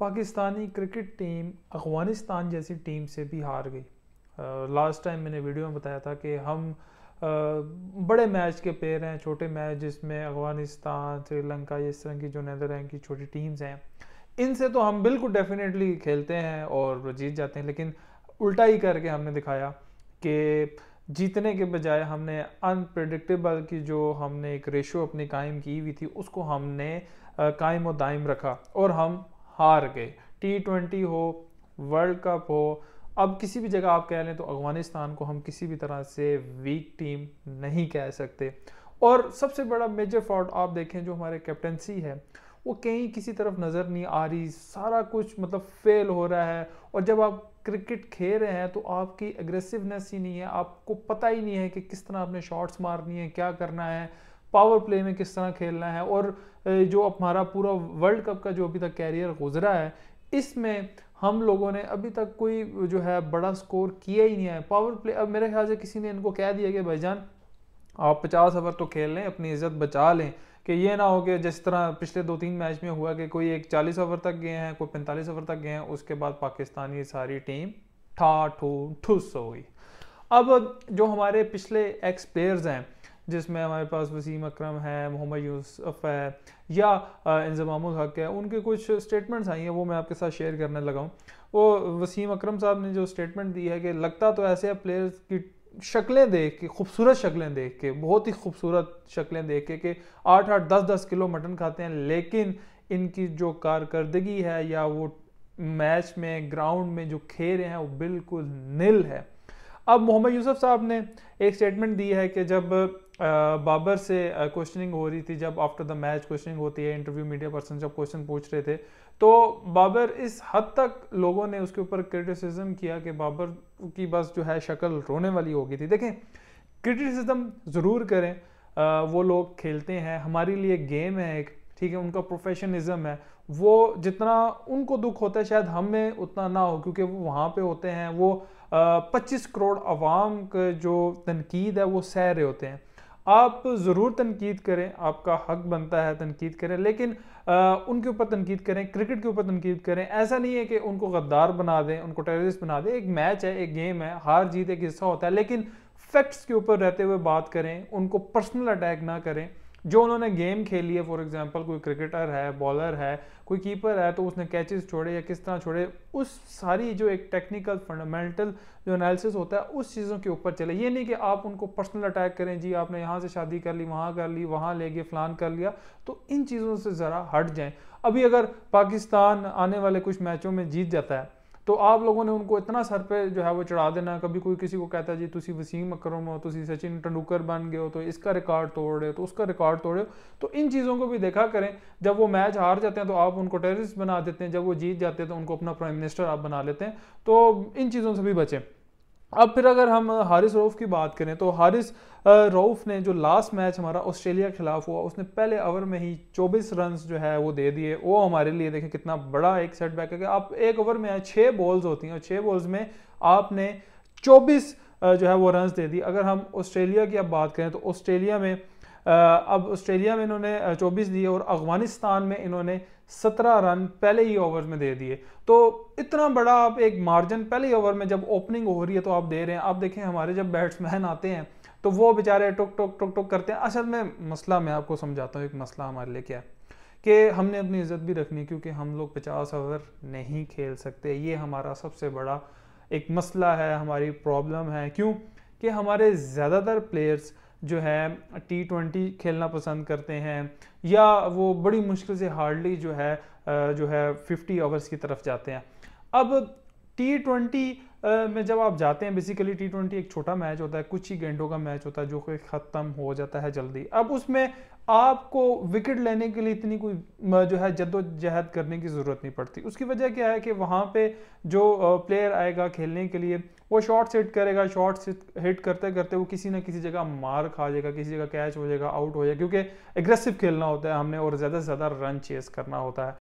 Pakistani cricket team Afghanistan जैसी team से भी हार गई लास्ट टाइम मैंने वीडियो में बताया था कि हम आ, बड़े मैच के पेयर हैं छोटे मैच जिसमें अफगानिस्तान श्रीलंका इस तरह की जो नैदरलैंड की छोटी टीम्स हैं इनसे तो हम बिल्कुल डेफिनेटली खेलते हैं और जीत जाते हैं लेकिन उल्टा ही करके हमने दिखाया कि जीतने के बजाय हमने अनप्रडिक्टेबल की जो हमने एक रेशो अपनी कायम की हुई थी उसको हमने कायम और दायम रखा और हम हार गए टी ट्वेंटी हो वर्ल्ड कप हो अब किसी भी जगह आप कह लें तो अफगानिस्तान को हम किसी भी तरह से वीक टीम नहीं कह सकते और सबसे बड़ा मेजर फॉल्ट आप देखें जो हमारे कैप्टनसी है वो कहीं किसी तरफ नज़र नहीं आ रही सारा कुछ मतलब फेल हो रहा है और जब आप क्रिकेट खेल रहे हैं तो आपकी एग्रेसिवनेस ही नहीं है आपको पता ही नहीं है कि किस तरह आपने शॉट्स मारनी है क्या करना है पावर प्ले में किस तरह खेलना है और जो हमारा पूरा वर्ल्ड कप का जो अभी तक कैरियर गुजरा है इसमें हम लोगों ने अभी तक कोई जो है बड़ा स्कोर किया ही नहीं है पावर प्ले अब मेरे ख्याल से किसी ने इनको कह दिया कि भाईजान आप पचास ओवर तो खेल लें अपनी इज्जत बचा लें कि ये ना हो कि जिस तरह पिछले दो तीन मैच में हुआ कि कोई एक चालीस ओवर तक गए हैं कोई पैंतालीस ओवर तक गए हैं उसके बाद पाकिस्तानी सारी टीम ठा ठू ठुस हो गई अब जो हमारे पिछले एक्स प्लेयर्स हैं जिसमें हमारे पास वसीम अकरम है मोहम्मद यूसुफ है या इंजमाम हक है उनके कुछ स्टेटमेंट्स आई हैं वो मैं आपके साथ शेयर करने लगा हूँ वो वसीम अक्रम साहब ने जो स्टेटमेंट दी है कि लगता तो ऐसे है प्लेयर्स की शक्लें देख के खूबसूरत शक्लें देख के बहुत ही खूबसूरत शक्लें देख के कि आठ आठ दस दस किलो मटन खाते हैं लेकिन इनकी जो कारकर्दगी है या वो मैच में ग्राउंड में जो खेल हैं वो बिल्कुल नील है अब मोहम्मद यूसुफ साहब ने एक स्टेटमेंट दी है कि जब बाबर से क्वेश्चनिंग हो रही थी जब आफ्टर द मैच क्वेश्चनिंग होती है इंटरव्यू मीडिया पर्सन जब क्वेश्चन पूछ रहे थे तो बाबर इस हद तक लोगों ने उसके ऊपर क्रिटिसिज्म किया कि बाबर की बस जो है शक्ल रोने वाली हो गई थी देखें क्रिटिसिज्म ज़रूर करें आ, वो लोग खेलते हैं हमारे लिए गेम है एक ठीक है उनका प्रोफेशनिज्म है वो जितना उनको दुख होता है शायद हमें उतना ना हो क्योंकि वो वहाँ पे होते हैं वो पच्चीस करोड़ अवाम का जो तनकीद है वो सह रहे होते हैं आप ज़रूर तनकीद करें आपका हक बनता है तनकीद करें लेकिन आ, उनके ऊपर तनकीद करें क्रिकेट के ऊपर तनकीद करें ऐसा नहीं है कि उनको गद्दार बना दें उनको टेररिस्ट बना दें एक मैच है एक गेम है हार जीत एक हिस्सा होता है लेकिन फैक्ट्स के ऊपर रहते हुए बात करें उनको पर्सनल अटैक ना करें जो उन्होंने गेम खेली है फॉर एग्जांपल कोई क्रिकेटर है बॉलर है कोई कीपर है तो उसने कैचेस छोड़े या किस तरह छोड़े उस सारी जो एक टेक्निकल फंडामेंटल जो एनालिसिस होता है उस चीज़ों के ऊपर चले ये नहीं कि आप उनको पर्सनल अटैक करें जी आपने यहाँ से शादी कर ली वहाँ कर ली वहाँ ले गए फ्लान कर लिया तो इन चीज़ों से ज़रा हट जाएँ अभी अगर पाकिस्तान आने वाले कुछ मैचों में जीत जाता है तो आप लोगों ने उनको इतना सर पे जो है वो चढ़ा देना कभी कोई किसी को कहता है जी तुम वसीम अक्रम हो तुम सचिन तेंडुलकर बन गए हो तो इसका रिकॉर्ड तोड़ रहे हो तो उसका रिकॉर्ड तोड़ रहे हो तो इन चीज़ों को भी देखा करें जब वो मैच हार जाते हैं तो आप उनको टेररिस्ट बना देते हैं जब वो जीत जाते हैं तो उनको अपना प्राइम मिनिस्टर आप बना लेते हैं तो इन चीज़ों से भी बचें अब फिर अगर हम हारिस रऊफ की बात करें तो हारिस रऊफ ने जो लास्ट मैच हमारा ऑस्ट्रेलिया के खिलाफ हुआ उसने पहले ओवर में ही 24 रन जो है वो दे दिए वो हमारे लिए देखें कितना बड़ा एक सेटबैक है कि आप एक ओवर में छः बॉल्स होती हैं और छः बॉल्स में आपने चौबीस जो है वो रन दे दी अगर हम ऑस्ट्रेलिया की अब बात करें तो ऑस्ट्रेलिया में अब ऑस्ट्रेलिया में इन्होंने चौबीस दिए और अफगानिस्तान में इन्होंने सत्रह रन पहले ही ओवर में दे दिए तो इतना बड़ा आप एक मार्जिन पहले ही ओवर में जब ओपनिंग हो रही है तो आप दे रहे हैं आप देखें हमारे जब बैट्समैन आते हैं तो वो बेचारे टुक टुक टुक टुक करते हैं असल में मसला मैं आपको समझाता हूँ एक मसला हमारे लिए क्या है कि हमने अपनी इज्जत भी रखनी क्योंकि हम लोग पचास ओवर नहीं खेल सकते ये हमारा सबसे बड़ा एक मसला है हमारी प्रॉब्लम है क्यों कि हमारे ज़्यादातर प्लेयर्स जो है टी ट्वेंटी खेलना पसंद करते हैं या वो बड़ी मुश्किल से हार्डली जो है जो है फिफ्टी ओवर्स की तरफ जाते हैं अब टी ट्वेंटी में जब आप जाते हैं बेसिकली टी ट्वेंटी एक छोटा मैच होता है कुछ ही गेंडों का मैच होता है जो कि ख़त्म हो जाता है जल्दी अब उसमें आपको विकेट लेने के लिए इतनी कोई जो है जद्दोजहद करने की ज़रूरत नहीं पड़ती उसकी वजह क्या है कि वहाँ पे जो प्लेयर आएगा खेलने के लिए वो शॉट्स हिट करेगा शॉट्स हिट करते करते वो किसी ना किसी जगह मार खा जाएगा किसी जगह कैच हो जाएगा आउट हो जाएगा क्योंकि एग्रेसिव खेलना होता है हमने और ज़्यादा से ज़्यादा रन चेस करना होता है